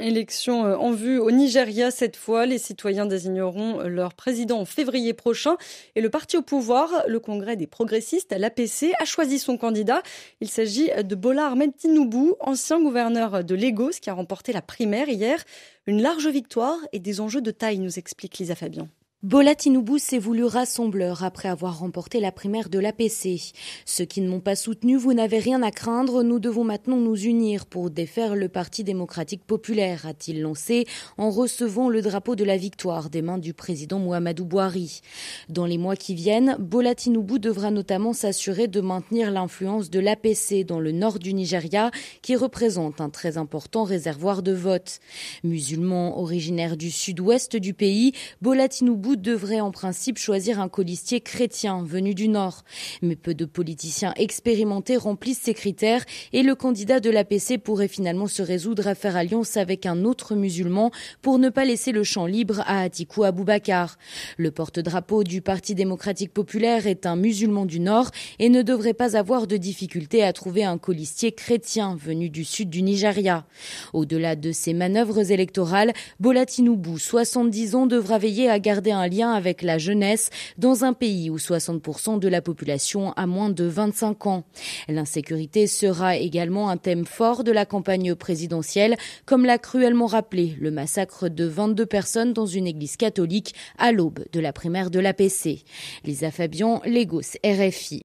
Élection euh, en vue au Nigeria cette fois. Les citoyens désigneront leur président en février prochain. Et le parti au pouvoir, le Congrès des progressistes, l'APC, a choisi son candidat. Il s'agit de Bola Ahmed ancien gouverneur de Lagos, qui a remporté la primaire hier. Une large victoire et des enjeux de taille, nous explique Lisa Fabian. Bola Tinubu s'est voulu rassembleur après avoir remporté la primaire de l'APC. Ceux qui ne m'ont pas soutenu, vous n'avez rien à craindre, nous devons maintenant nous unir pour défaire le Parti démocratique populaire, a-t-il lancé en recevant le drapeau de la victoire des mains du président Mohamedou Bouhari. Dans les mois qui viennent, Bola Tinubu devra notamment s'assurer de maintenir l'influence de l'APC dans le nord du Nigeria, qui représente un très important réservoir de vote. Musulman originaire du sud-ouest du pays, Bola Devrait en principe choisir un colistier chrétien venu du Nord. Mais peu de politiciens expérimentés remplissent ces critères et le candidat de l'APC pourrait finalement se résoudre à faire alliance avec un autre musulman pour ne pas laisser le champ libre à Atiku Abubakar. Le porte-drapeau du Parti démocratique populaire est un musulman du Nord et ne devrait pas avoir de difficulté à trouver un colistier chrétien venu du sud du Nigeria. Au-delà de ces manœuvres électorales, Bolatinoubou, 70 ans, devra veiller à garder un un lien avec la jeunesse dans un pays où 60% de la population a moins de 25 ans. L'insécurité sera également un thème fort de la campagne présidentielle, comme l'a cruellement rappelé le massacre de 22 personnes dans une église catholique à l'aube de la primaire de l'APC. Lisa Fabian, Lagos, RFI.